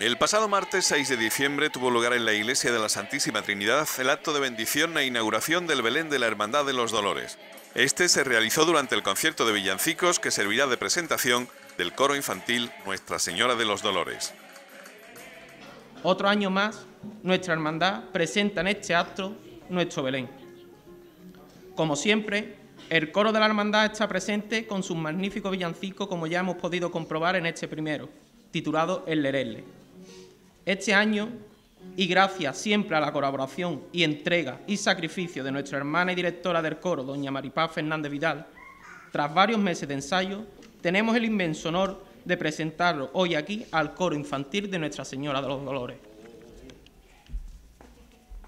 El pasado martes 6 de diciembre tuvo lugar en la Iglesia de la Santísima Trinidad el acto de bendición e inauguración del Belén de la Hermandad de los Dolores. Este se realizó durante el concierto de villancicos que servirá de presentación del coro infantil Nuestra Señora de los Dolores. Otro año más, nuestra hermandad presenta en este acto nuestro Belén. Como siempre, el coro de la hermandad está presente con sus magníficos villancicos como ya hemos podido comprobar en este primero, titulado El Lerele este año, y gracias siempre a la colaboración y entrega y sacrificio de nuestra hermana y directora del coro, doña Maripaz Fernández Vidal, tras varios meses de ensayo, tenemos el inmenso honor de presentarlo hoy aquí al coro infantil de Nuestra Señora de los Dolores.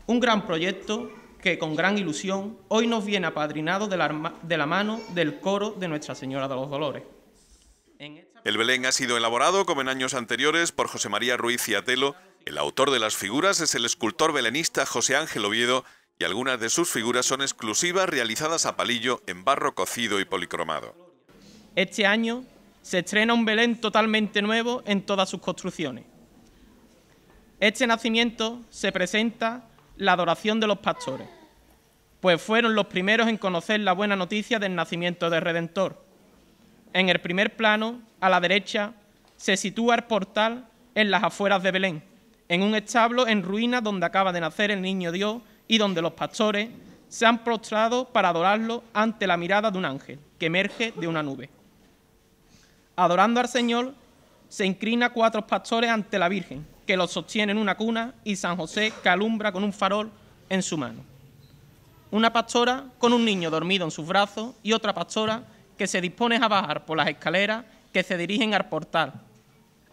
Un gran proyecto que con gran ilusión hoy nos viene apadrinado de la, mano del coro de Nuestra Señora de los Dolores. Este el Belén ha sido elaborado, como en años anteriores, por José María Ruiz y Atelo. El autor de las figuras es el escultor belenista José Ángel Oviedo y algunas de sus figuras son exclusivas realizadas a palillo en barro cocido y policromado. Este año se estrena un Belén totalmente nuevo en todas sus construcciones. Este nacimiento se presenta la adoración de los pastores, pues fueron los primeros en conocer la buena noticia del nacimiento del Redentor en el primer plano, a la derecha, se sitúa el portal en las afueras de Belén, en un establo en ruina donde acaba de nacer el niño Dios y donde los pastores se han prostrado para adorarlo ante la mirada de un ángel que emerge de una nube. Adorando al Señor, se inclina cuatro pastores ante la Virgen, que los sostiene en una cuna y San José que alumbra con un farol en su mano. Una pastora con un niño dormido en sus brazos y otra pastora que se dispone a bajar por las escaleras que se dirigen al portal,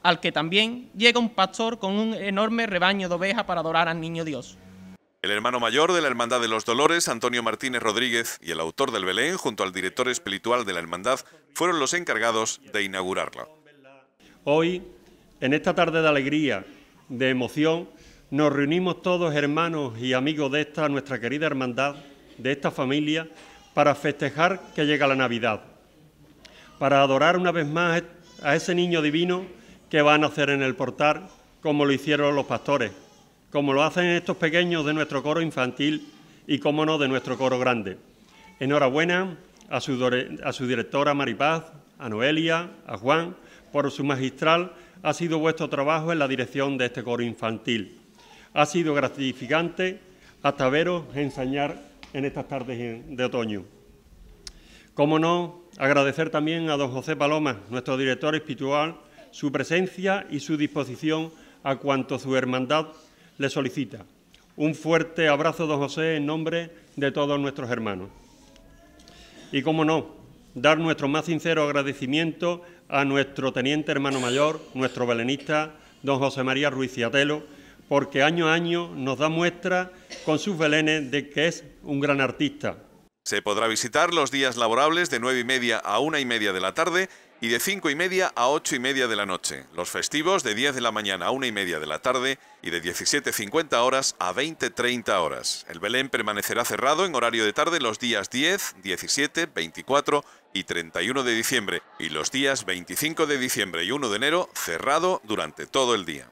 al que también llega un pastor con un enorme rebaño de ovejas para adorar al niño Dios. El hermano mayor de la Hermandad de los Dolores, Antonio Martínez Rodríguez, y el autor del Belén, junto al director espiritual de la Hermandad, fueron los encargados de inaugurarla. Hoy, en esta tarde de alegría, de emoción, nos reunimos todos hermanos y amigos de esta nuestra querida hermandad, de esta familia, para festejar que llega la Navidad para adorar una vez más a ese niño divino que va a nacer en el portal, como lo hicieron los pastores, como lo hacen estos pequeños de nuestro coro infantil y, cómo no, de nuestro coro grande. Enhorabuena a su, directora Maripaz, a Noelia, a Juan, por su magistral ha sido vuestro trabajo en la dirección de este coro infantil. Ha sido gratificante hasta veros ensañar en estas tardes de otoño. Como no, Agradecer también a don José Paloma, nuestro director espiritual, su presencia y su disposición a cuanto su hermandad le solicita. Un fuerte abrazo, don José, en nombre de todos nuestros hermanos. Y cómo no, dar nuestro más sincero agradecimiento a nuestro teniente hermano mayor, nuestro belenista, don José María Ruiz Ciatelo, porque año a año nos da muestra con sus belenes de que es un gran artista, se podrá visitar los días laborables de 9 y media a 1 y media de la tarde y de 5 y media a 8 y media de la noche, los festivos de 10 de la mañana a 1 y media de la tarde y de 17.50 horas a 20.30 horas. El Belén permanecerá cerrado en horario de tarde los días 10, 17, 24 y 31 de diciembre y los días 25 de diciembre y 1 de enero cerrado durante todo el día.